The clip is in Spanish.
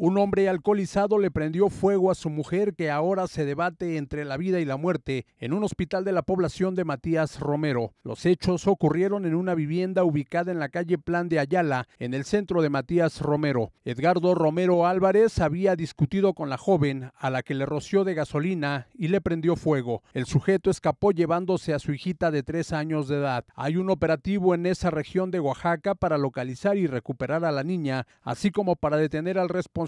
Un hombre alcoholizado le prendió fuego a su mujer que ahora se debate entre la vida y la muerte en un hospital de la población de Matías Romero. Los hechos ocurrieron en una vivienda ubicada en la calle Plan de Ayala, en el centro de Matías Romero. Edgardo Romero Álvarez había discutido con la joven, a la que le roció de gasolina y le prendió fuego. El sujeto escapó llevándose a su hijita de tres años de edad. Hay un operativo en esa región de Oaxaca para localizar y recuperar a la niña, así como para detener al responsable